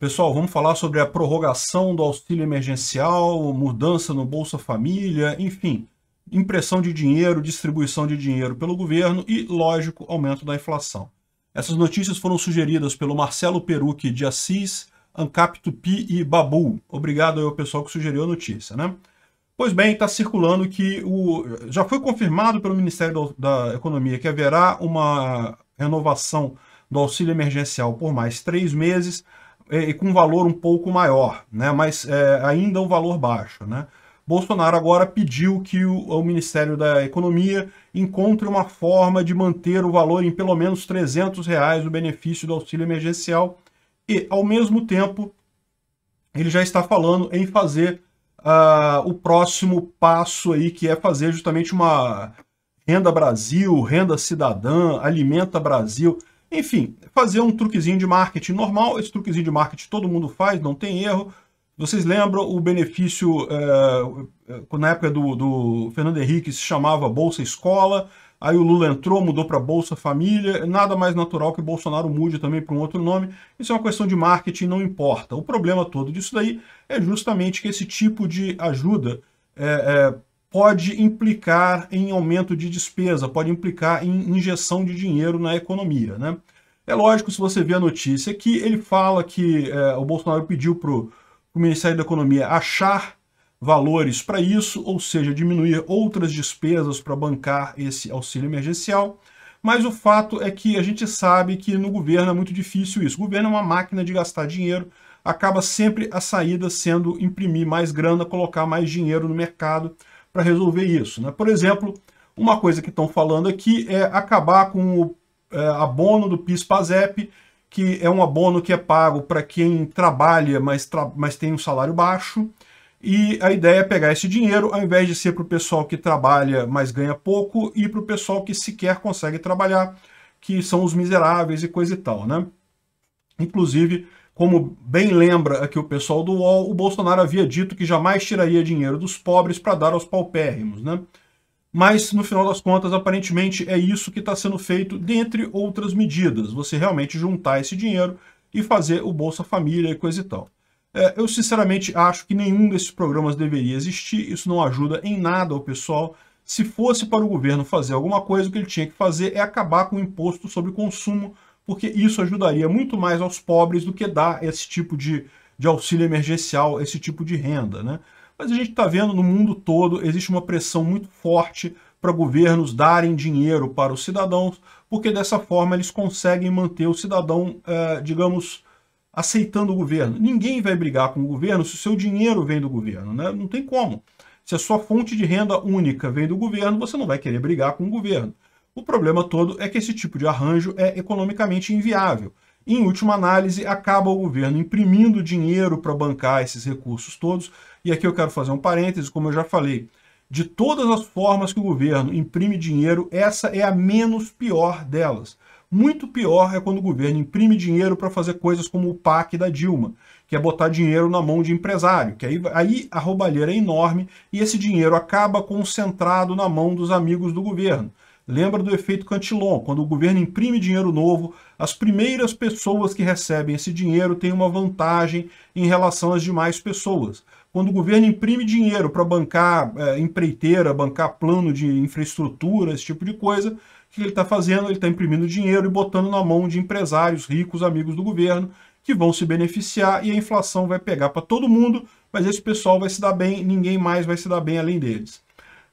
Pessoal, vamos falar sobre a prorrogação do auxílio emergencial, mudança no Bolsa Família, enfim, impressão de dinheiro, distribuição de dinheiro pelo governo e, lógico, aumento da inflação. Essas notícias foram sugeridas pelo Marcelo Perucchi de Assis, Ancap Tupi e Babu. Obrigado ao pessoal que sugeriu a notícia, né? Pois bem, está circulando que o... já foi confirmado pelo Ministério da Economia que haverá uma renovação do auxílio emergencial por mais três meses, é, e com um valor um pouco maior, né? mas é, ainda um valor baixo. Né? Bolsonaro agora pediu que o, o, Ministério da Economia encontre uma forma de manter o valor em pelo menos 300 reais o benefício do auxílio emergencial e, ao mesmo tempo, ele já está falando em fazer uh, o próximo passo aí, que é fazer justamente uma renda Brasil, renda cidadã, alimenta Brasil. Enfim, fazer um truquezinho de marketing normal. Esse truquezinho de marketing todo mundo faz, não tem erro. Vocês lembram o benefício, é, na época do, do Fernando Henrique, se chamava Bolsa Escola, aí o Lula entrou, mudou para Bolsa Família, nada mais natural que Bolsonaro mude também para um outro nome. Isso é uma questão de marketing, não importa. O problema todo disso daí é justamente que esse tipo de ajuda é, é, pode implicar em aumento de despesa, pode implicar em injeção de dinheiro na economia. Né? É lógico, se você vê a notícia, que ele fala que é, o Bolsonaro pediu para o Ministério da Economia achar valores para isso, ou seja, diminuir outras despesas para bancar esse auxílio emergencial. Mas o fato é que a gente sabe que no governo é muito difícil isso. O governo é uma máquina de gastar dinheiro, acaba sempre a saída sendo imprimir mais grana, colocar mais dinheiro no mercado, para resolver isso. Né? Por exemplo, uma coisa que estão falando aqui é acabar com o é, abono do PIS-PASEP, que é um abono que é pago para quem trabalha, mas, tra mas tem um salário baixo. E a ideia é pegar esse dinheiro, ao invés de ser para o pessoal que trabalha, mas ganha pouco, e para o pessoal que sequer consegue trabalhar, que são os miseráveis e coisa e tal. Né? Inclusive, como bem lembra aqui o pessoal do UOL, o Bolsonaro havia dito que jamais tiraria dinheiro dos pobres para dar aos paupérrimos, né? Mas, no final das contas, aparentemente é isso que está sendo feito, dentre outras medidas. Você realmente juntar esse dinheiro e fazer o Bolsa Família e coisa e tal. É, eu, sinceramente, acho que nenhum desses programas deveria existir. Isso não ajuda em nada o pessoal. Se fosse para o governo fazer alguma coisa, o que ele tinha que fazer é acabar com o imposto sobre consumo, porque isso ajudaria muito mais aos pobres do que dar esse tipo de, de auxílio emergencial, esse tipo de renda. Né? Mas a gente está vendo no mundo todo, existe uma pressão muito forte para governos darem dinheiro para os cidadãos, porque dessa forma eles conseguem manter o cidadão, eh, digamos, aceitando o governo. Ninguém vai brigar com o governo se o seu dinheiro vem do governo, né? não tem como. Se a sua fonte de renda única vem do governo, você não vai querer brigar com o governo. O problema todo é que esse tipo de arranjo é economicamente inviável. em última análise, acaba o governo imprimindo dinheiro para bancar esses recursos todos. E aqui eu quero fazer um parêntese, como eu já falei, de todas as formas que o governo imprime dinheiro, essa é a menos pior delas. Muito pior é quando o governo imprime dinheiro para fazer coisas como o PAC da Dilma, que é botar dinheiro na mão de empresário, que aí, aí a roubalheira é enorme e esse dinheiro acaba concentrado na mão dos amigos do governo. Lembra do efeito Cantillon, quando o governo imprime dinheiro novo, as primeiras pessoas que recebem esse dinheiro têm uma vantagem em relação às demais pessoas. Quando o governo imprime dinheiro para bancar é, empreiteira, bancar plano de infraestrutura, esse tipo de coisa, o que ele está fazendo? Ele está imprimindo dinheiro e botando na mão de empresários ricos, amigos do governo, que vão se beneficiar e a inflação vai pegar para todo mundo, mas esse pessoal vai se dar bem, ninguém mais vai se dar bem além deles.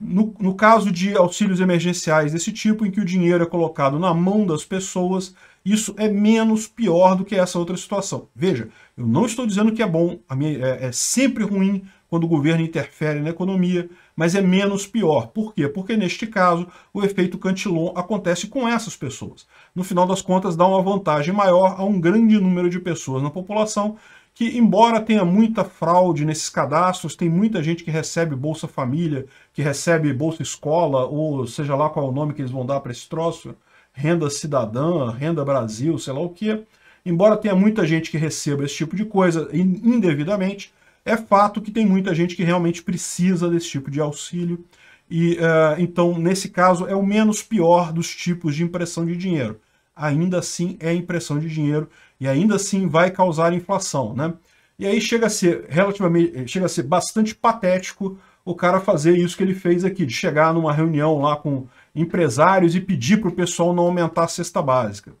No, no caso de auxílios emergenciais desse tipo, em que o dinheiro é colocado na mão das pessoas, isso é menos pior do que essa outra situação. Veja, eu não estou dizendo que é bom, minha, é, é sempre ruim quando o governo interfere na economia, mas é menos pior. Por quê? Porque neste caso, o efeito Cantillon acontece com essas pessoas. No final das contas, dá uma vantagem maior a um grande número de pessoas na população que, embora tenha muita fraude nesses cadastros, tem muita gente que recebe Bolsa Família, que recebe Bolsa Escola, ou seja lá qual é o nome que eles vão dar para esse troço, Renda Cidadã, Renda Brasil, sei lá o que. Embora tenha muita gente que receba esse tipo de coisa indevidamente, é fato que tem muita gente que realmente precisa desse tipo de auxílio. E uh, então, nesse caso, é o menos pior dos tipos de impressão de dinheiro ainda assim é impressão de dinheiro e ainda assim vai causar inflação, né? E aí chega a ser relativamente, eh, chega a ser bastante patético o cara fazer isso que ele fez aqui, de chegar numa reunião lá com empresários e pedir para o pessoal não aumentar a cesta básica.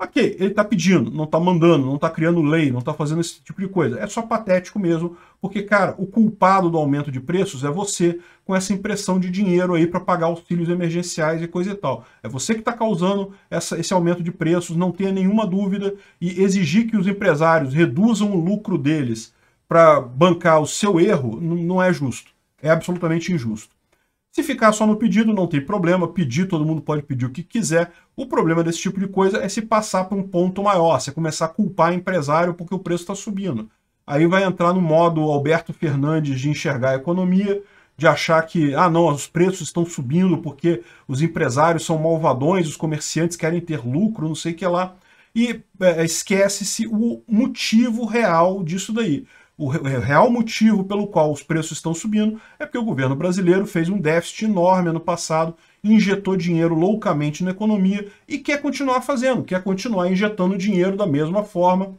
Ok, ele está pedindo, não está mandando, não está criando lei, não está fazendo esse tipo de coisa. É só patético mesmo, porque, cara, o culpado do aumento de preços é você com essa impressão de dinheiro aí para pagar auxílios emergenciais e coisa e tal. É você que está causando essa, esse aumento de preços, não tenha nenhuma dúvida, e exigir que os empresários reduzam o lucro deles para bancar o seu erro não é justo. É absolutamente injusto. Se ficar só no pedido, não tem problema. Pedir, todo mundo pode pedir o que quiser. O problema desse tipo de coisa é se passar para um ponto maior, você começar a culpar empresário porque o preço está subindo. Aí vai entrar no modo Alberto Fernandes de enxergar a economia, de achar que, ah não, os preços estão subindo porque os empresários são malvadões, os comerciantes querem ter lucro, não sei o que lá. E é, esquece-se o motivo real disso daí o real motivo pelo qual os preços estão subindo é porque o governo brasileiro fez um déficit enorme ano passado, injetou dinheiro loucamente na economia e quer continuar fazendo, quer continuar injetando dinheiro da mesma forma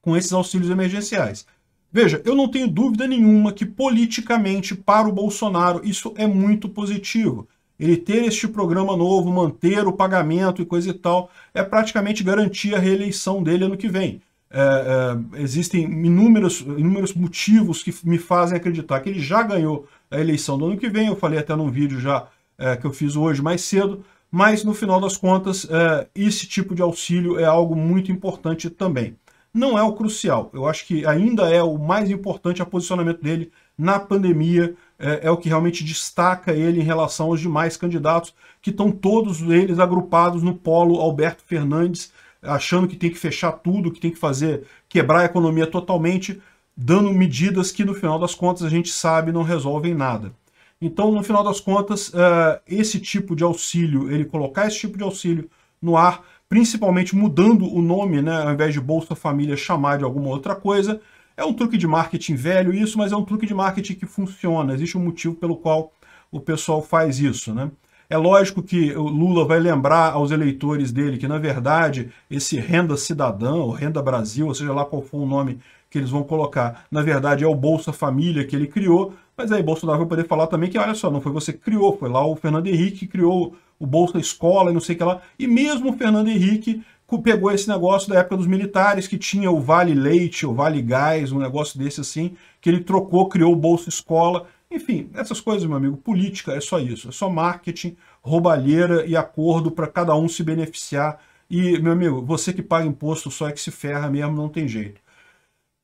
com esses auxílios emergenciais. Veja, eu não tenho dúvida nenhuma que politicamente para o Bolsonaro isso é muito positivo. Ele ter este programa novo, manter o pagamento e coisa e tal, é praticamente garantir a reeleição dele ano que vem é, é, existem inúmeros, inúmeros motivos que me fazem acreditar que ele já ganhou a eleição do ano que vem. Eu falei até num vídeo já é, que eu fiz hoje mais cedo, mas no final das contas, é, esse tipo de auxílio é algo muito importante também. Não é o crucial, eu acho que ainda é o mais importante o posicionamento dele na pandemia, é, é, o que realmente destaca ele em relação aos demais candidatos, que estão todos eles agrupados no polo Alberto Fernandes, achando que tem que fechar tudo, que tem que fazer quebrar a economia totalmente, dando medidas que no final das contas a gente sabe não resolvem nada. Então, no final das contas, eh, esse tipo de auxílio, ele colocar esse tipo de auxílio no ar, principalmente mudando o nome, né, ao invés de Bolsa Família chamar de alguma outra coisa, é um truque de marketing velho isso, mas é um truque de marketing que funciona, existe um motivo pelo qual o pessoal faz isso, né? É lógico que o Lula vai lembrar aos eleitores dele que, na verdade, esse Renda Cidadão, ou Renda Brasil, ou seja lá qual for o nome que eles vão colocar, na verdade é o Bolsa Família que ele criou, mas aí Bolsonaro vai poder falar também que, olha só, não foi você que criou, foi lá o Fernando Henrique que criou o Bolsa Escola e não sei o que lá. E mesmo o Fernando Henrique pegou esse negócio da época dos militares, que tinha o Vale Leite, o Vale Gás, um negócio desse assim, que ele trocou, criou o Bolsa Escola, enfim, essas coisas, meu amigo, política é só isso, é só marketing, roubalheira e acordo para cada um se beneficiar. E, meu amigo, você que paga imposto só é que se ferra mesmo, não tem jeito.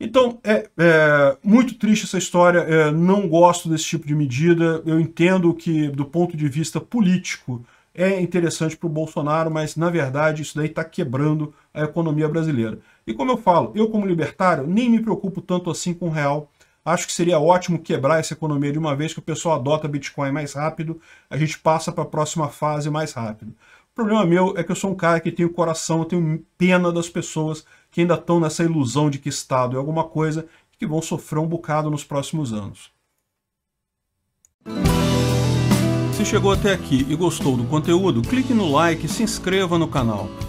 Então, é, é muito triste essa história, é, não gosto desse tipo de medida, eu entendo que, do ponto de vista político, é interessante para o Bolsonaro, mas, na verdade, isso daí está quebrando a economia brasileira. E como eu falo, eu como libertário nem me preocupo tanto assim com o real, Acho que seria ótimo quebrar essa economia de uma vez que o pessoal adota Bitcoin mais rápido, a gente passa para a próxima fase mais rápido. O problema meu é que eu sou um cara que tem o coração, eu tenho pena das pessoas que ainda estão nessa ilusão de que Estado é alguma coisa e que vão sofrer um bocado nos próximos anos. Se chegou até aqui e gostou do conteúdo, clique no like e se inscreva no canal.